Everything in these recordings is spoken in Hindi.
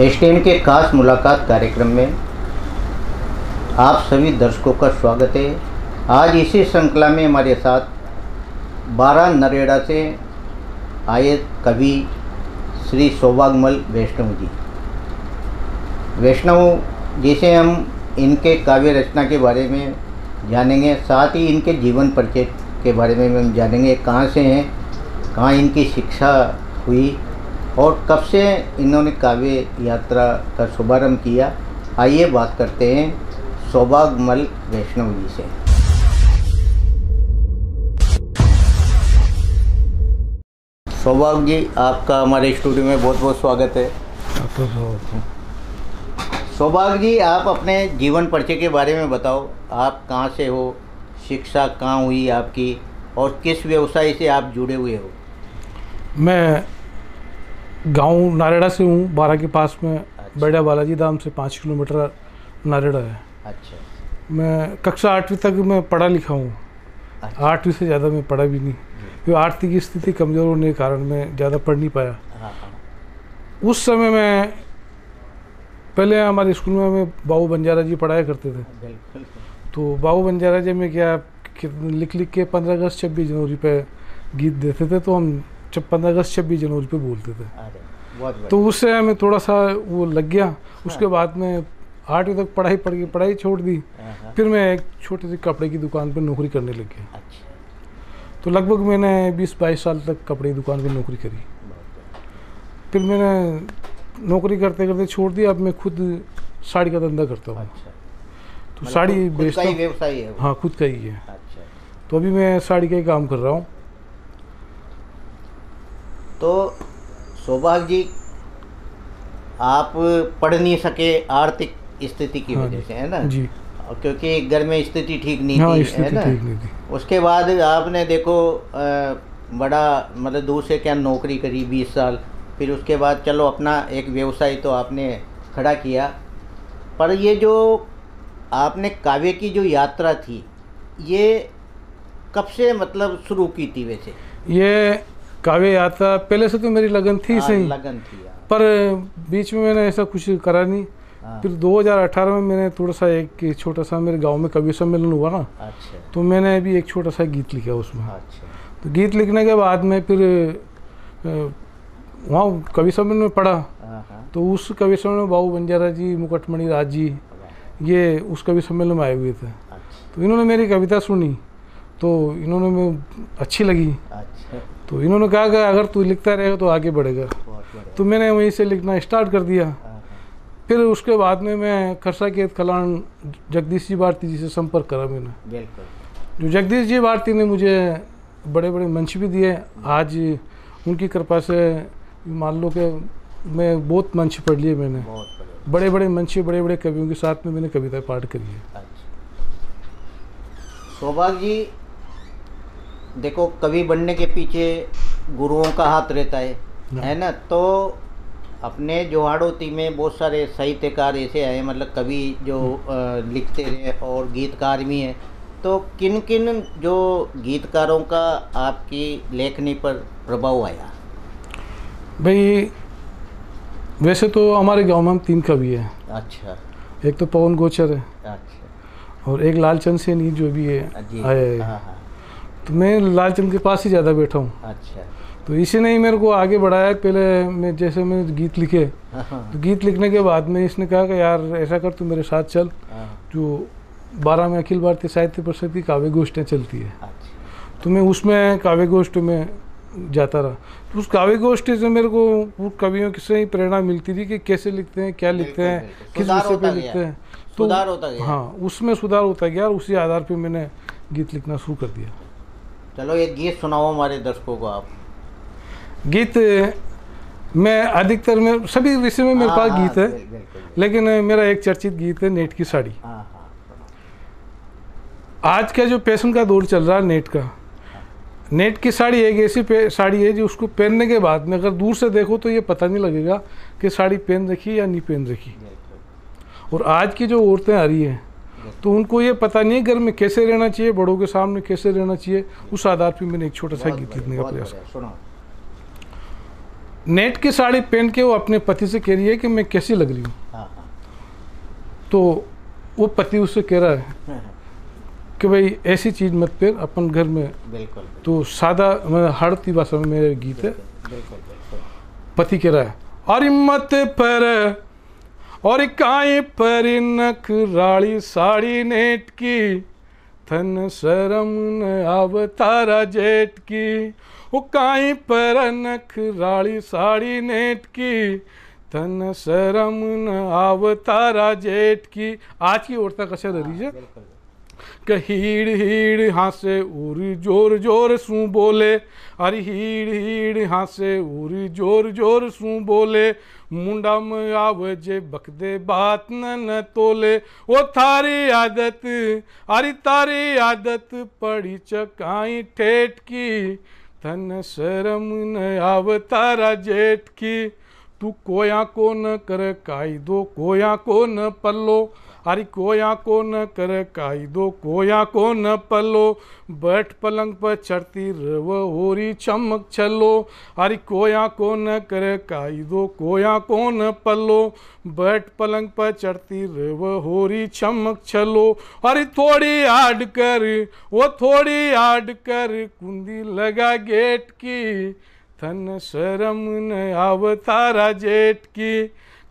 एस के खास मुलाकात कार्यक्रम में आप सभी दर्शकों का स्वागत है आज इसी श्रृंखला में हमारे साथ बारह नरेड़ा से आए कवि श्री सौभागमल वैष्णव जी वैष्णव जिसे हम इनके काव्य रचना के बारे में जानेंगे साथ ही इनके जीवन परिचय के बारे में हम जानेंगे कहाँ से हैं कहाँ इनकी शिक्षा हुई और कब से इन्होंने काव्य यात्रा का शुभारंभ किया आइए बात करते हैं सौभागमल वैष्णव जी से सौभाग जी आपका हमारे स्टूडियो में बहुत बहुत स्वागत है सौभाग जी आप अपने जीवन परिचय के बारे में बताओ आप कहाँ से हो शिक्षा कहाँ हुई आपकी और किस व्यवसाय से आप जुड़े हुए हो मैं गांव नारेड़ा से हूँ बारह के पास में अच्छा। बेड़ा बालाजी धाम से पाँच किलोमीटर नारेड़ा है अच्छा मैं कक्षा आठवीं तक मैं पढ़ा लिखा हूँ अच्छा। आठवीं से ज़्यादा मैं पढ़ा भी नहीं क्योंकि आर्थिक स्थिति कमज़ोर होने के कारण मैं ज़्यादा पढ़ नहीं पाया हाँ, हाँ। उस समय में पहले हमारे स्कूल में हमें बाबू बंजारा जी पढ़ाया करते थे तो बाबू बंजारा जी में क्या लिख लिख के पंद्रह अगस्त छब्बीस जनवरी पे गीत देते थे तो हम छप्पन अगस्त छब्बीस जनवरी पे बोलते थे तो उससे हमें थोड़ा सा वो लग गया हाँ। उसके बाद में आठवीं तक पढ़ाई पढ़ गई पढ़ाई छोड़ दी हाँ, हाँ। फिर मैं एक छोटे से कपड़े की दुकान पर नौकरी करने लग गया अच्छा। तो लगभग मैंने बीस बाईस साल तक कपड़े की दुकान पर नौकरी करी फिर मैंने नौकरी करते करते छोड़ दिया अब मैं खुद साड़ी का धंधा करता हूँ अच्छा। तो मतलब साड़ी बेचता हाँ खुद का ही है अच्छा। तो अभी मैं साड़ी का ही काम कर रहा हूँ तो सौभाग्य जी आप पढ़ नहीं सके आर्थिक स्थिति की हाँ वजह से है ना जी क्योंकि घर में स्थिति ठीक नहीं हाँ, थी है ना उसके बाद आपने देखो आ, बड़ा मतलब दूर से क्या नौकरी करी बीस साल फिर उसके बाद चलो अपना एक व्यवसाय तो आपने खड़ा किया पर ये जो आपने काव्य की जो यात्रा थी ये कब से मतलब शुरू की थी वैसे ये काव्य यात्रा पहले से तो मेरी लगन थी हाँ, सही लगन थी हाँ। पर बीच में मैंने ऐसा कुछ करा नहीं हाँ। फिर 2018 में मैंने थोड़ा सा एक छोटा सा मेरे गांव में कवि सम्मेलन हुआ ना अच्छा। तो मैंने भी एक छोटा सा गीत लिखा उसमें अच्छा। तो गीत लिखने के बाद में फिर वहाँ कवि सम्मेलन में पढ़ा तो उस कवि सम्मेलन में बाबू बंजारा जी मुकटमणि राज जी ये उस कवि सम्मेलन में आए हुए थे अच्छा। तो इन्होंने मेरी कविता सुनी तो इन्होंने अच्छी लगी अच्छा। तो इन्होंने कहा कि अगर तू लिखता रहेगा तो आगे बढ़ेगा तो मैंने वहीं से लिखना स्टार्ट कर दिया हाँ, हाँ। फिर उसके बाद में मैं खरसा के खलान जगदीश जी भारती जी से संपर्क करा मैंने जो जगदीश जी भारती ने मुझे बड़े बड़े मंच भी दिए आज उनकी कृपा से मान लो कि मैं बहुत मंच पढ़ लिए मैंने बड़े बड़े मंच बड़े बड़े कवियों के साथ में मैंने कविता पाठ करी है अच्छा। सौभाग्य जी देखो कवि बनने के पीछे गुरुओं का हाथ रहता है हाँ। है ना तो अपने जोहाड़ोती में बहुत सारे साहित्यकार ऐसे आए मतलब कवि जो हाँ। लिखते रहे और गीतकार भी हैं तो किन किन जो गीतकारों का आपकी लेखनी पर प्रभाव आया भाई वैसे तो हमारे गांव में हम तीन कवि हैं अच्छा एक तो पवन गोचर है अच्छा और एक लालचंद सेनी जो भी है है हाँ, तो मैं लालचंद के पास ही ज़्यादा बैठा हूँ अच्छा तो इसी ने ही मेरे को आगे बढ़ाया पहले मैं जैसे मैंने गीत लिखे हाँ। तो गीत लिखने के बाद में इसने कहा कि यार ऐसा कर तू मेरे साथ चल हाँ। जो बारह में अखिल भारतीय साहित्य परिषद की काव्य गोष्ठियाँ चलती है अच्छा। तो मैं उसमें काव्य गोष्ठ में जाता रहा तो उस काव्य गोष्ठी से मेरे को कवियों से ही प्रेरणा मिलती थी कि कैसे लिखते हैं क्या लिखते हैं किस विषय पर लिखते हैं तो हाँ उसमें सुधार होता गया और उसी आधार पर मैंने गीत लिखना शुरू कर दिया चलो एक गीत सुनाओ हमारे दर्शकों को आप गीत मैं अधिकतर में सभी विषय में मेरे हाँ, पास हाँ, गीत है लेकिन मेरा एक चर्चित गीत है नेट की साड़ी हाँ, आज का जो पैसन का दौर चल रहा है नेट का नेट की साड़ी एक ऐसी साड़ी है जो उसको पहनने के बाद में अगर दूर से देखो तो ये पता नहीं लगेगा कि साड़ी पहन रखी या नहीं पहन रखी और आज की जो औरतें आ रही हैं तो उनको ये पता नहीं घर में कैसे रहना चाहिए बड़ों के सामने कैसे रहना चाहिए उस आधार पर मैंने एक छोटा सा गीत लिखने का प्रयास किया नेट की साड़ी पहन के वो अपने पति से कह रही है कि मैं कैसी लग रही हूँ हाँ, हाँ। तो वो पति उससे कह रहा है हाँ, कि भाई ऐसी चीज़ मत पहन अपन घर में बिल्कुल तो सादा हर ती भाषा में मेरा गीत है पति कह रहा है और हिम्मत पर और इकाई पर नख राड़ी साड़ी नेट की थन शरम न अवतारा जेठ की उकाई काई पर नख राड़ी साड़ी नेट की थन शरम न अवतारा जेठ की आज की ओर तक असर दीजिए हाँ, कहीड़ हीड़ हीड़ हंसे जोर जोर सू बोले अरे हीड़ हीड़ हंसे उरी जोर जोर सू बोले मुंडा में जे बकदे बात न न तोले ओ थारी आदत अरे तारी आदत पड़ी चकाई ठेठ की तन शर्म न आव तारा जेठ की तू कोया को न कर कायदो कोया को न पल्लो हरि कोया को न कर कायदो कोया को न पलो बैठ पलंग पर चढ़ती रव होरी चमक छलो हरि कोया को न कर कायदो कोया को न पलो बैठ पलंग पर चढ़ती रव होरी चमक छलो हरि थोड़ी आड कर वो थोड़ी आड कर कुंदी लगा गेट की थन शर्म न तारा जेठ की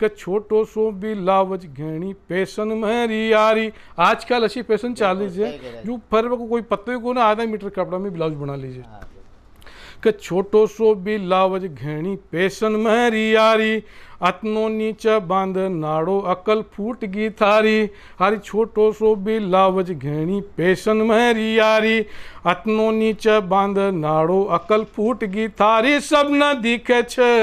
કે छोटो सो भी लावज घेणी पेशन मेरी यारी आजकल ऐसी पेशन चाल लीजिए जो फर को कोई पत्ते को ना आधा मीटर कपड़ा में ब्लाउज बना लीजिए छोटो सो बिलावज घेणी पेशन महरियारी अतनो नीच बांध नाड़ो अकल फूट गी थारी हरी छोटो सो बिलावज घेणी पेशन महरियारी अतनो नीच बांध नाड़ो अकल फूट गी थारी सब न दिखे छे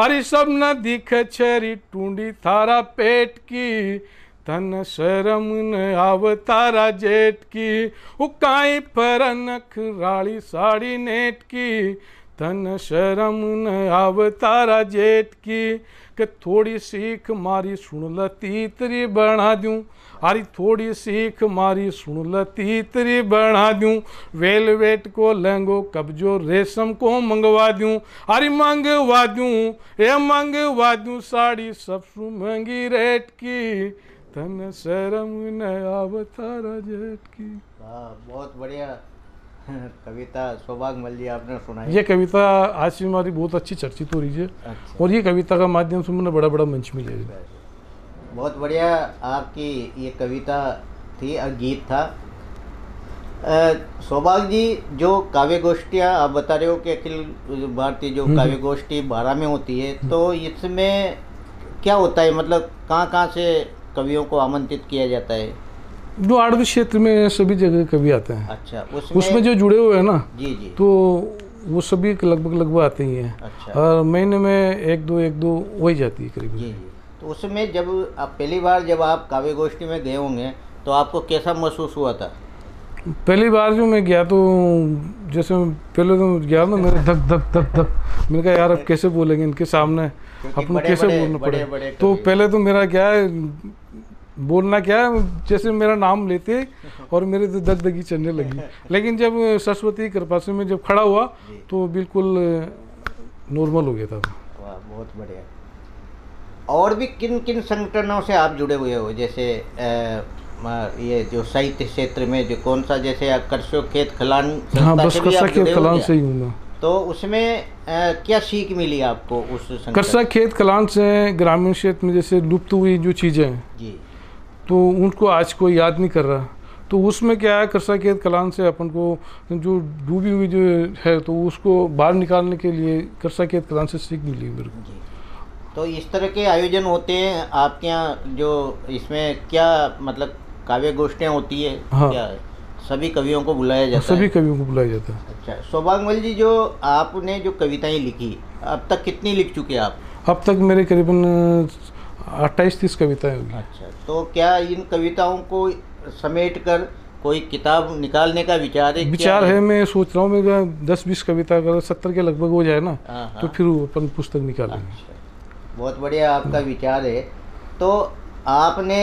हरी सब न दिखे छे री टूंडी थारा पेट की तन शरम अवतारा आव तारा जेठ की उकाई पर नख राली साड़ी नेट की तन शर्म अवतारा आव तारा जेठ की के थोड़ी सीख मारी सुन ल तीतरी बना दूँ आरी थोड़ी सीख मारी सुन ल तीतरी बना दूँ वेलवेट को लहंगो कब्जो रेशम को मंगवा दूँ आरी मंगवा दूँ ये मंगवा दूँ साड़ी सबसे महंगी रेट की तन शरम न अवतारा जेठ की बहुत बढ़िया कविता सौभाग मल जी आपने सुनाई ये कविता आज से हमारी बहुत अच्छी चर्चित हो रही है अच्छा। और ये कविता का माध्यम से मैंने बड़ा बड़ा मंच मिले बहुत बढ़िया आपकी ये कविता थी और गीत था सौभाग जी जो काव्य गोष्ठियाँ आप बता रहे हो कि अखिल भारतीय जो हम्म, हम्म। काव्य गोष्ठी बारह में होती है तो इसमें क्या होता है मतलब कहाँ कहाँ से कवियों को आमंत्रित किया जाता है जो आर्ट क्षेत्र में सभी जगह कवि आते हैं अच्छा उसमें, उसमें जो जुड़े हुए हैं ना जी जी तो वो सभी लगभग लगभग आते ही हैं अच्छा। और महीने में एक दो एक दो वही जाती है करीब जी तो उसमें जब आप पहली बार जब आप काव्य गोष्ठी में गए होंगे तो आपको कैसा महसूस हुआ था पहली बार जो मैं गया तो जैसे पहले तो गया ना मेरे धक धक धक धक मैंने कहा यार अब कैसे बोलेंगे इनके सामने अपन कैसे बोलना पड़े तो पहले तो मेरा क्या है बोलना क्या है जैसे मेरा नाम लेते और मेरे तो दग दगी चलने लगी लेकिन जब सरस्वती कृपा से मैं जब खड़ा हुआ तो बिल्कुल नॉर्मल हो गया था बहुत बढ़िया और भी किन किन संगठनों से आप जुड़े हुए हो जैसे आ, ये जो साहित्य क्षेत्र में जो कौन सा जैसे खेत खलान हाँ बस कर्शा खेत खलान से ही हूँ तो उसमें आ, क्या सीख मिली आपको उस करसा खेत कलान से ग्रामीण क्षेत्र में जैसे लुप्त हुई जो चीज़ें तो उनको आज कोई याद नहीं कर रहा तो उसमें क्या है कर्सा खेत कलान से अपन को जो डूबी हुई जो है तो उसको बाहर निकालने के लिए कर्सा खेत कलान से सीख मिली मेरे को तो इस तरह के आयोजन होते हैं आपके यहाँ जो इसमें क्या मतलब काव्य गोष्ठियाँ होती है हाँ। क्या है? सभी कवियों को बुलाया जाता सभी है सभी कवियों को बुलाया जाता है अच्छा सौभागमल जी जो आपने जो कविताएं लिखी अब तक कितनी लिख चुके हैं आप अब तक मेरे करीबन अट्ठाईस तीस कविताएं अच्छा तो क्या इन कविताओं को समेट कर कोई किताब निकालने का विचार है विचार है मैं सोच रहा हूँ मैं दस बीस कविता अगर सत्तर के लगभग हो जाए ना हाँ, हाँ। तो फिर अपन पुस्तक निकालेंगे अच्छा, बहुत बढ़िया आपका विचार है तो आपने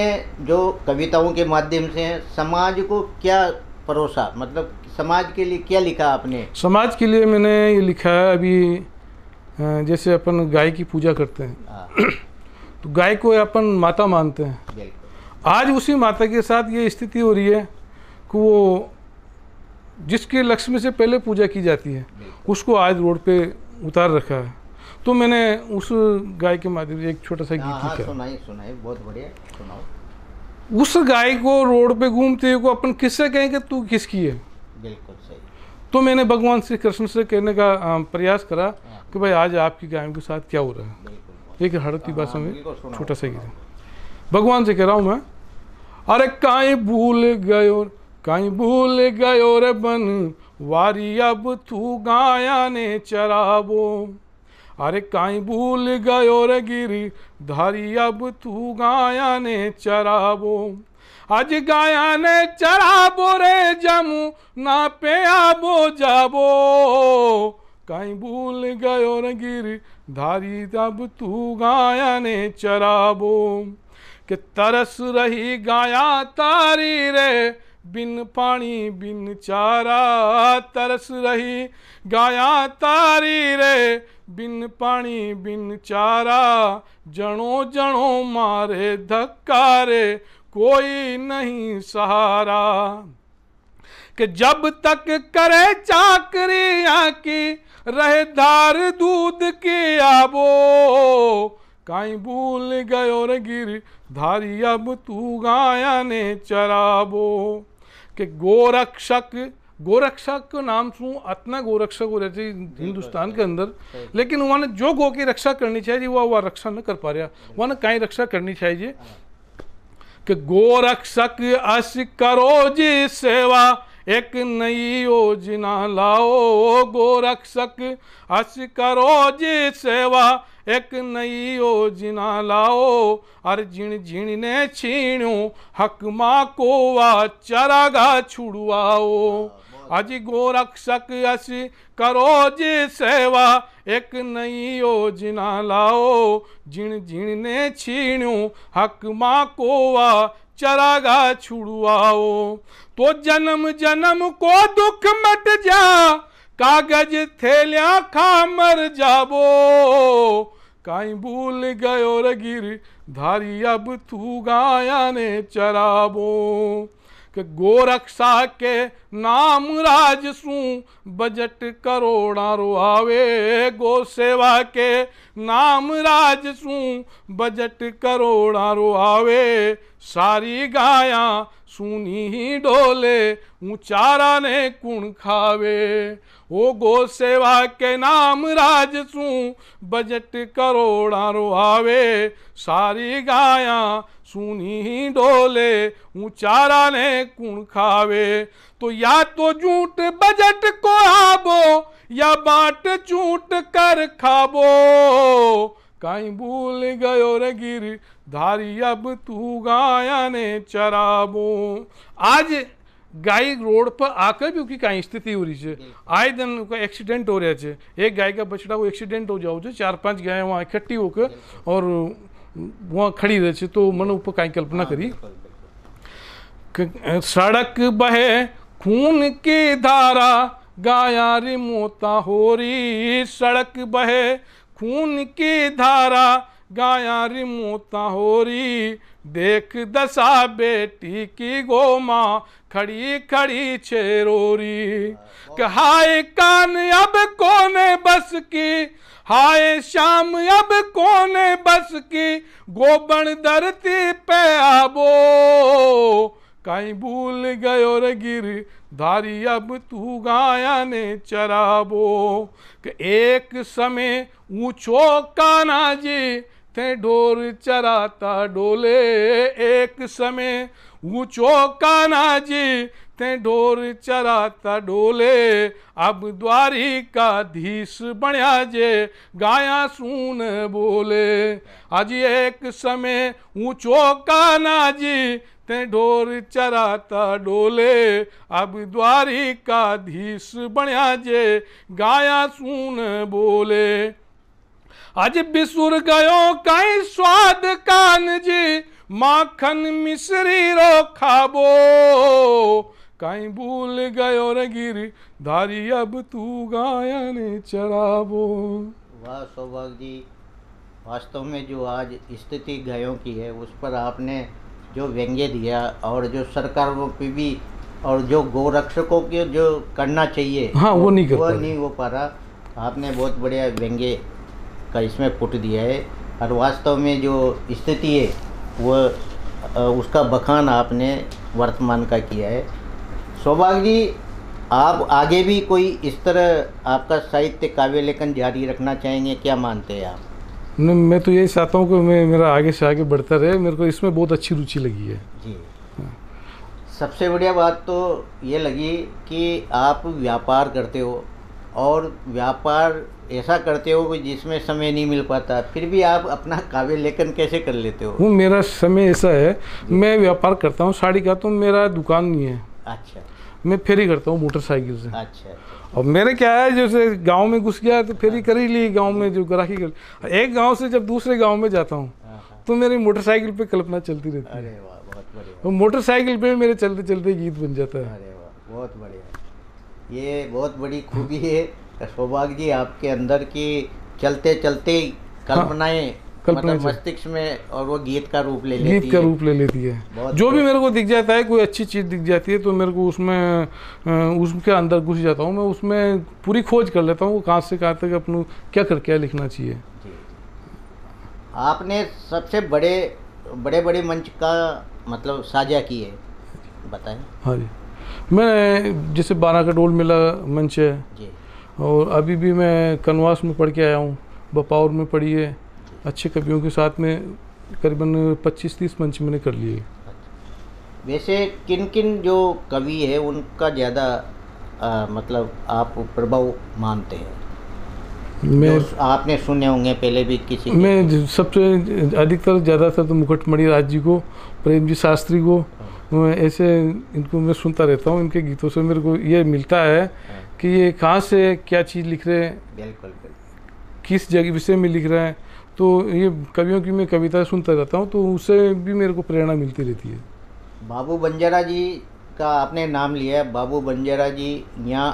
जो कविताओं के माध्यम से समाज को क्या परोसा मतलब समाज के लिए क्या लिखा आपने समाज के लिए मैंने ये लिखा है अभी जैसे अपन गाय की पूजा करते हैं हाँ। तो गाय को अपन माता मानते हैं आज उसी माता के साथ ये स्थिति हो रही है कि वो जिसके लक्ष्मी से पहले पूजा की जाती है उसको आज रोड पे उतार रखा है तो मैंने उस गाय के माध्यम से एक छोटा सा गीत हाँ, हाँ, लिखा सुनाई सुनाई बहुत बढ़िया सुनाओ उस गाय को रोड पे घूमते हुए को अपन किससे कहें कि तू किसकी है बिल्कुल सही तो मैंने भगवान श्री कृष्ण से कहने का प्रयास करा हाँ। कि भाई आज आपकी गायों के साथ क्या हो रहा है एक की हाँ, बात में छोटा सा गिरा भगवान से कह रहा हूँ मैं अरे काई भूल गयो काई भूल गयो रे बन वारी अब तू गाया ने चराबो अरे काई भूल गयो रे गिरी धरी अब तू गाया ने चराबो आज गाया ने चराबो रे जमू ना पे आबो जाबो काई भूल गयो रे गिरी धारी तब तू गाया ने चराबो कि तरस रही गाया तारी रे बिन पानी बिन चारा तरस रही गाया तारी रे बिन पानी बिन चारा जनो जनो मारे धक्का रे कोई नहीं सहारा कि जब तक करे चाकरियाँ की रहे धार दूध के आबो कहीं भूल गयो रे गिर धारी अब तू गाया ने चराबो कि गोरक्षक गोरक्षक के नाम सुन इतना गोरक्षक हो रहे थे हिंदुस्तान के अंदर लेकिन उन्होंने जो गो की रक्षा करनी चाहिए वह वह रक्षा न कर पा रहा वहां कहीं रक्षा करनी चाहिए कि गोरक्षक अस करो जी सेवा एक नई योजना लाओ गोरक्षक अस करो जी सेवा एक नई योजना लाओ अर जिन जिण ने छीणू हक मा को वा चरागा छुड़वाओ अज गोरक्षक अस करो जी सेवा एक नई योजना लाओ जिन जिन ने छीणू हक मा को वा चरागा छुड़वाओ तो जन्म जन्म को दुख मट जा कागज थैलिया खा मर जाबो काई भूल गयो रगिर धारी अब तू गाया ने चराबो के गोरक्षा के नाम राज सू बजट करोड़ा रो आवे गो सेवा के नाम राज सू बजट करोड़ा रो आवे सारी गाया सुनी ही डोले ऊंचारा ने कुण खावे ओ गो सेवा के नाम राज बजट करोड़ा रोहावे सारी गाया सुनी ही डोले ऊंचारा ने कुण खावे तो या तो झूठ बजट को आबो या बाट झूठ कर खाबो कहीं भूल गयो रे गिर धारी अब तू गाया ने चराबो आज आकर भी उसकी कहीं स्थिति हो रही है आए दिन उनका एक्सीडेंट हो रहा है एक गाय का बछड़ा वो एक्सीडेंट हो जाओ चार पांच गाय वहाँ इकट्ठी होकर और वहाँ खड़ी रहे तो मन ऊपर कहीं कल्पना हाँ, करी सड़क बहे खून की धारा गाया रे मोता हो रही सड़क बहे खून की धारा गाया हो रही देख दशा बेटी की गोमा खड़ी खड़ी छेरोरी हाँ, हाय कान अब कोने बस की हाय शाम अब कोने बस की गोबण धरती पे आबो कहीं भूल गयो रे गिर धारी अब तू गाया ने चराबो एक समय ऊँचो काना जी ते ढोर चराता डोले एक समय ऊँचो काना जी ते ढोर चराता डोले अब धीस बनया जे गाया सुन बोले आज एक समय ऊँचो काना जी ते ढोर चराता डोले अब धीस बनया जे गाया सुन बोले आज बिसुर गयो कई स्वाद कान जी माखन मिश्री रो खाबो कहीं भूल गयो रे गिर धारी अब तू गायन चराबो वाह सौभाग जी वास्तव में जो आज स्थिति गायों की है उस पर आपने जो व्यंग्य दिया और जो सरकारों पे भी और जो गोरक्षकों के जो करना चाहिए हाँ वो, वो नहीं कर वो नहीं हो पा रहा आपने बहुत बढ़िया व्यंग्य का इसमें पुट दिया है और वास्तव में जो स्थिति है वह उसका बखान आपने वर्तमान का किया है सौभाग्य जी आप आगे भी कोई इस तरह आपका साहित्य काव्य लेखन जारी रखना चाहेंगे क्या मानते हैं आप नहीं मैं तो यही चाहता हूँ कि मैं मेरा आगे से आगे बढ़ता रहे मेरे को इसमें बहुत अच्छी रुचि लगी है जी हाँ। सबसे बढ़िया बात तो ये लगी कि आप व्यापार करते हो और व्यापार ऐसा करते हो कि जिसमें समय नहीं मिल पाता फिर भी आप अपना काव्य लेखन कैसे कर लेते हो मेरा समय ऐसा है मैं व्यापार करता हूँ साड़ी का तो मेरा दुकान नहीं है अच्छा मैं फेरी करता हूँ मोटरसाइकिल से अच्छा और मेरे क्या है जैसे गांव में घुस गया तो फेरी हाँ। कर ही ली गांव में जो ग्राही कर एक गांव से जब दूसरे गांव में जाता हूँ हाँ, हाँ। तो मेरी मोटरसाइकिल पे कल्पना चलती रहती है तो मोटरसाइकिल पे मेरे चलते चलते गीत बन जाता है बहुत बढ़िया ये बहुत बड़ी खूबी है सौभाग्य जी आपके अंदर की चलते चलते हाँ, कल्पनाएं कल्पना मतलब मस्तिष्क में और वो गीत का रूप ले लेती गीत का रूप ले लेती है जो भी मेरे को दिख जाता है कोई अच्छी चीज़ दिख जाती है तो मेरे को उसमें उसके अंदर घुस जाता हूँ मैं उसमें पूरी खोज कर लेता हूँ कहाँ से कहाँ तक अपन क्या कर क्या लिखना चाहिए आपने सबसे बड़े बड़े बड़े मंच का मतलब साझा किए बताए हाँ जी मैं जैसे बारह का डोल मेला मंच है जी और अभी भी मैं कनवास में पढ़ के आया हूँ बपावर में पढ़ी है अच्छे कवियों के साथ में करीबन 25-30 मंच मैंने कर लिए वैसे किन किन जो कवि है उनका ज़्यादा मतलब आप प्रभाव मानते हैं मैं आपने सुने होंगे पहले भी किसी मैं सबसे अधिकतर ज़्यादातर तो मुकुटमणि राज जी को प्रेम जी शास्त्री को हाँ। ऐसे इनको मैं सुनता रहता हूँ इनके गीतों से मेरे को ये मिलता है हाँ। कि ये कहाँ से क्या चीज़ लिख रहे हैं बिल्कुल किस जगह विषय में लिख रहे हैं तो ये कवियों की मैं कविता सुनता रहता हूँ तो उससे भी मेरे को प्रेरणा मिलती रहती है बाबू बंजारा जी का आपने नाम लिया है बाबू बंजारा जी यहाँ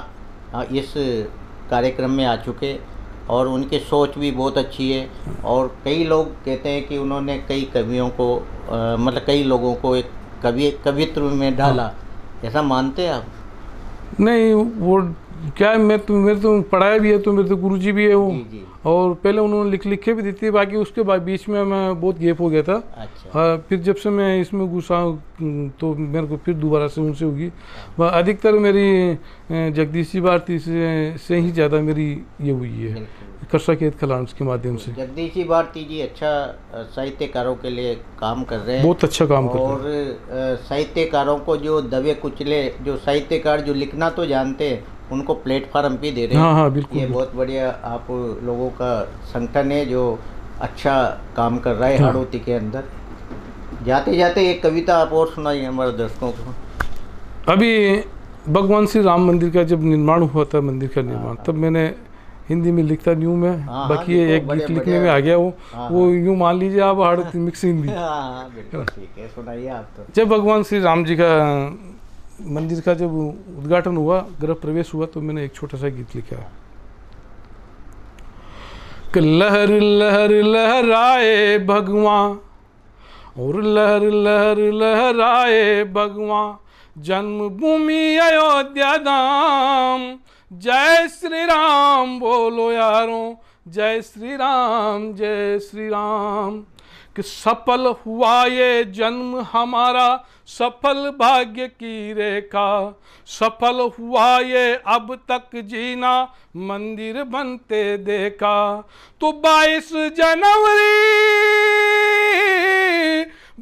हाँ, इस कार्यक्रम में आ चुके और उनकी सोच भी बहुत अच्छी है और कई लोग कहते हैं कि उन्होंने कई कवियों को आ, मतलब कई लोगों को एक कवि कवित्व में डाला हाँ। ऐसा मानते हैं आप नहीं वो क्या है मैं तो मेरे तो पढ़ाया भी है तो मेरे तो गुरु जी भी है वो और पहले उन्होंने लिख लिखे भी देती थी बाकी उसके बाद बीच में मैं बहुत गेप हो गया था अच्छा। आ, हाँ, फिर जब से मैं इसमें घुसा तो मेरे को फिर दोबारा से उनसे होगी अधिकतर मेरी जी भारती से, से ही ज़्यादा मेरी ये हुई है कर्षा खेत के माध्यम से जी भारती जी अच्छा साहित्यकारों के लिए काम कर रहे हैं बहुत अच्छा काम कर रहे हैं और साहित्यकारों को जो दबे कुचले जो साहित्यकार जो लिखना तो जानते हैं उनको प्लेटफार्म भी दे रहे हैं हाँ हाँ बिल्कुल ये बहुत बढ़िया आप लोगों का संगठन है जो अच्छा काम कर रहा है हाँ। हाड़ोती के अंदर जाते जाते एक कविता आप और सुनाइए हमारे दर्शकों को अभी भगवान श्री राम मंदिर का जब निर्माण हुआ था मंदिर का निर्माण हाँ, तब हाँ। मैंने हिंदी में लिखता नहीं हूँ मैं बाकी ये एक गीत लिखने में आ गया हाँ, वो वो यूँ मान लीजिए आप हाड़ मिक्स हिंदी तो। जब भगवान श्री राम जी का मंदिर का जब उद्घाटन हुआ गृह प्रवेश हुआ तो मैंने एक छोटा सा गीत लिखा कि लहर लहर लहराए भगवान और लहर लहर लहराए भगवान जन्मभूमि अयोध्या धाम जय श्री राम बोलो यारों जय श्री राम जय श्री राम कि सफल हुआ ये जन्म हमारा सफल भाग्य की रेखा सफल हुआ ये अब तक जीना मंदिर बनते देखा तो बाईस जनवरी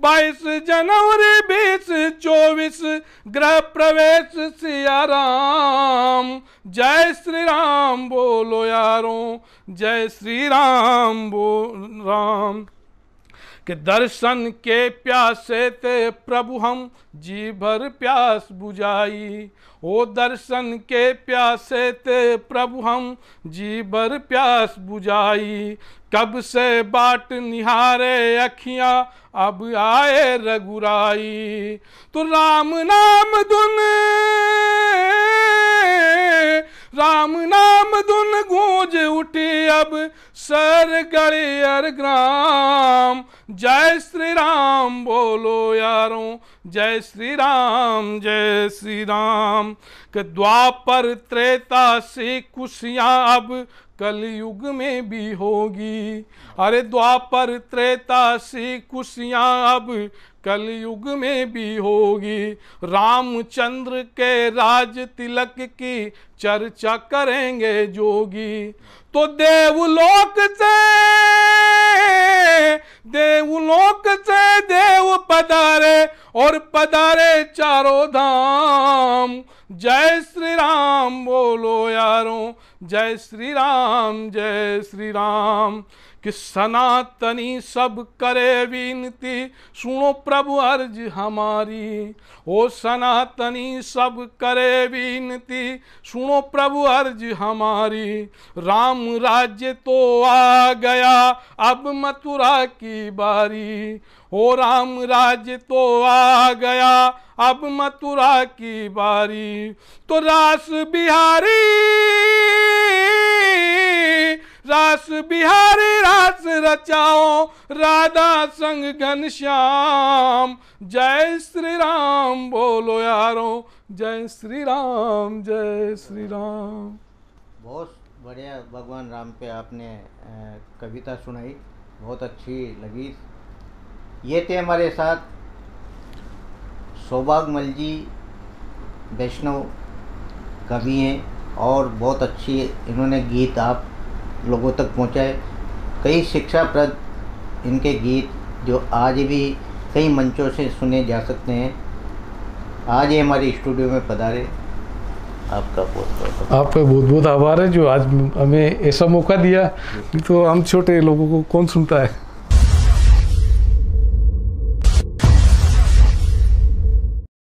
बाईस जनवरी बीस चौबीस गृह प्रवेश सिया राम जय श्री राम बोलो यारों जय श्री राम बोल राम कि दर्शन के प्यासे ते प्रभु हम जी भर प्यास बुझाई ओ दर्शन के प्यासे ते प्रभु हम जी भर प्यास बुझाई कब से बाट निहारे अखियाँ अब आए रघुराई तो राम नाम दुन राम नाम धुन गूंज उठी अब सर अर ग्राम जय श्री राम बोलो यारों जय श्री राम जय श्री राम के द्वापर त्रेता से खुशियाँ अब कलयुग में भी होगी अरे द्वापर त्रेता से खुशियाँ अब कलयुग में भी होगी रामचंद्र के राज तिलक की चर्चा करेंगे जोगी तो देवलोक से देवलोक से देव पधारे और पधारे चारों धाम जय श्री राम बोलो यारों जय श्री राम जय श्री राम कि सनातनी सब करे विनती सुनो प्रभु अर्ज हमारी ओ सनातनी सब करे विनती सुनो प्रभु अर्ज हमारी राम राज्य तो आ गया अब मथुरा की बारी ओ राम राज्य तो आ गया अब मथुरा की बारी तो रास बिहारी रास बिहारी रास रचाओ राधा संग घन श्याम जय श्री राम बोलो यारो जय श्री राम जय श्री राम बहुत बढ़िया भगवान राम पे आपने कविता सुनाई बहुत अच्छी लगी ये थे हमारे साथ सौभागमल जी वैष्णव कवि हैं और बहुत अच्छे इन्होंने गीत आप लोगों तक पहुँचाए कई शिक्षाप्रद इनके गीत जो आज भी कई मंचों से सुने जा सकते हैं आज ये हमारे स्टूडियो में पधारे आपका बहुत बहुत आपका बहुत बहुत आभार है जो आज हमें ऐसा मौका दिया तो हम छोटे लोगों को कौन सुनता है